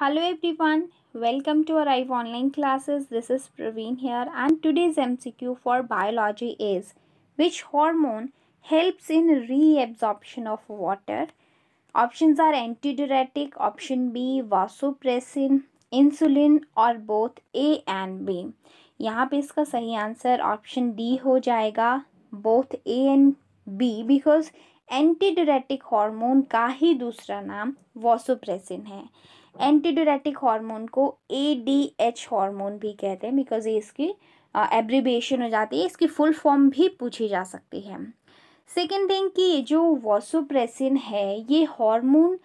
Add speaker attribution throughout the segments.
Speaker 1: Hello everyone, welcome to Arrive Online Classes. This is Praveen here and today's MCQ for biology is which hormone helps in reabsorption of water? Options are antidiuretic, option B vasopressin, insulin और both A and B. यहाँ पे इसका सही answer option D हो जाएगा both A and B because antidiuretic hormone का ही दूसरा नाम वॉसोप्रेसिन है एंटीड्यूरेटिक हार्मोन को ए डी एच हार्मोन भी कहते हैं बिकॉज ये इसकी एब्रीबेशन uh, हो जाती है इसकी फुल फॉर्म भी पूछी जा सकती है सेकेंड थिंग कि जो वॉसोप्रेसिन है ये हार्मोन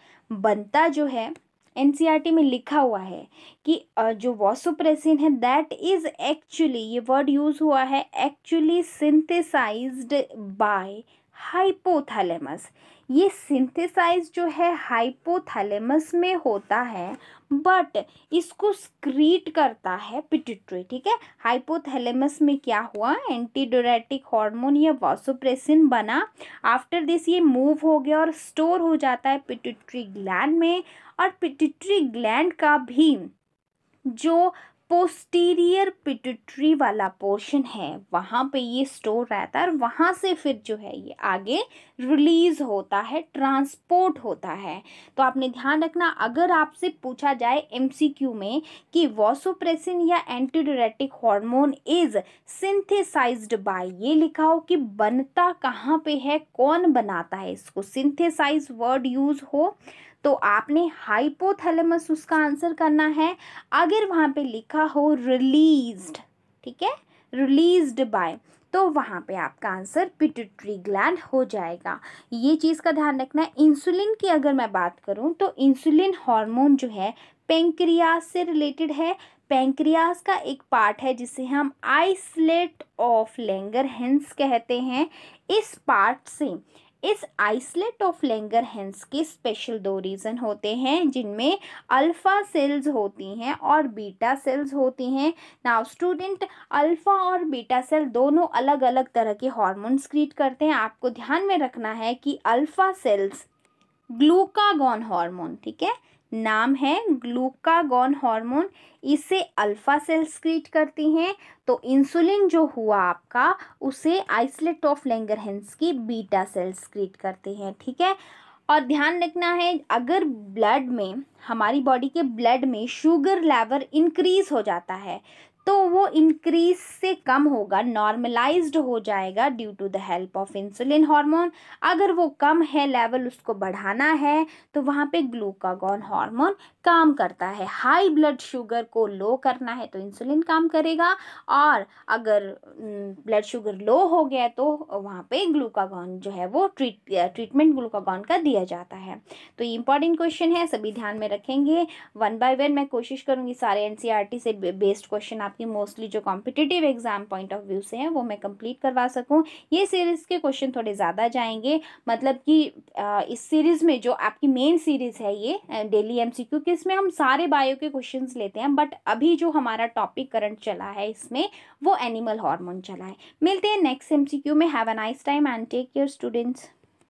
Speaker 1: बनता जो है एन e में लिखा हुआ है कि uh, जो वॉसोप्रेसिन है दैट इज़ एक्चुअली ये वर्ड यूज़ हुआ है एक्चुअली सिंथेसाइज्ड बाय हाइपोथैलेमस ये सिंथेसाइज जो है हाइपोथैलेमस में होता है बट इसको स्क्रीट करता है पिट्यूटरी ठीक है हाइपोथैलेमस में क्या हुआ एंटीडोरेटिक हार्मोन या वासोप्रेसिन बना आफ्टर दिस ये मूव हो गया और स्टोर हो जाता है पिट्यूटरी ग्लैंड में और पिट्यूटरी ग्लैंड का भी जो पोस्टीरियर पिटरी वाला पोर्शन है वहाँ पे ये स्टोर रहता है और वहाँ से फिर जो है ये आगे रिलीज़ होता है ट्रांसपोर्ट होता है तो आपने ध्यान रखना अगर आपसे पूछा जाए एमसीक्यू में कि वॉसोप्रेसिन या antidiuretic hormone is synthesised by ये लिखा हो कि बनता कहाँ पे है कौन बनाता है इसको सिंथेसाइज वर्ड यूज़ हो तो आपने हाइपोथैलेमस उसका आंसर करना है अगर वहाँ पे लिखा हो रिलीज्ड ठीक है रिलीज्ड बाय तो वहाँ पे आपका आंसर पिट्यूटरी ग्लैंड हो जाएगा ये चीज़ का ध्यान रखना है इंसुलिन की अगर मैं बात करूँ तो इंसुलिन हार्मोन जो है पेंक्रियास से रिलेटेड है पेंक्रियास का एक पार्ट है जिसे हम आइसलेट ऑफ लेंगर हेंस कहते हैं इस पार्ट से इस आइसलेट ऑफ लेंगर हेंस के स्पेशल दो रीज़न होते हैं जिनमें अल्फ़ा सेल्स होती हैं और बीटा सेल्स होती हैं नाउ स्टूडेंट अल्फ़ा और बीटा सेल दोनों अलग अलग तरह के हॉर्मोन्स क्रिएट करते हैं आपको ध्यान में रखना है कि अल्फ़ा सेल्स ग्लूकागॉन हार्मोन ठीक है नाम है ग्लूकागॉन हार्मोन इसे अल्फ़ा सेल्स क्रिएट करती हैं तो इंसुलिन जो हुआ आपका उसे आइसलेट ऑफ लेंगरहेंस की बीटा सेल्स क्रिएट करती हैं ठीक है और ध्यान रखना है अगर ब्लड में हमारी बॉडी के ब्लड में शुगर लेवल इंक्रीज हो जाता है तो वो इंक्रीज से कम होगा नॉर्मलाइज्ड हो जाएगा due to the help of insulin hormone अगर वो कम है लेवल उसको बढ़ाना है तो वहाँ पे ग्लूकागॉन हार्मोन काम करता है हाई ब्लड शुगर को लो करना है तो इंसुलिन काम करेगा और अगर ब्लड शुगर लो हो गया तो वहाँ पे ग्लूकागॉन जो है वो ट्रीट ट्रीटमेंट ग्लूकागॉन का दिया जाता है तो ये इंपॉर्टेंट क्वेश्चन है सभी ध्यान में रखेंगे वन बाय वन मैं कोशिश करूँगी सारे एन e से बेस्ड क्वेश्चन आप आपकी मोस्टली जो competitive exam point of view से हैं वो मैं कंप्लीट करवा सकूँ ये सीरीज़ के क्वेश्चन थोड़े ज़्यादा जाएंगे मतलब कि इस सीरीज़ में जो आपकी मेन सीरीज़ है ये डेली एम सी क्योंकि इसमें हम सारे बायो के क्वेश्चन लेते हैं बट अभी जो हमारा टॉपिक करंट चला है इसमें वो एनिमल हॉर्मोन चला है मिलते हैं नेक्स्ट एम सी क्यू में have a nice time and take care students